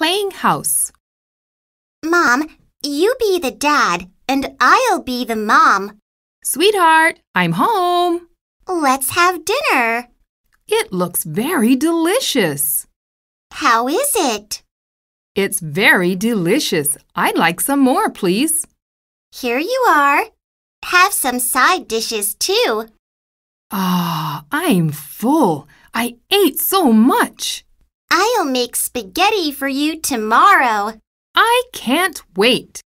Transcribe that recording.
playing house. Mom, you be the dad and I'll be the mom. Sweetheart, I'm home. Let's have dinner. It looks very delicious. How is it? It's very delicious. I'd like some more, please. Here you are. Have some side dishes, too. Ah, oh, I'm full. I ate so much. I'll make spaghetti for you tomorrow. I can't wait.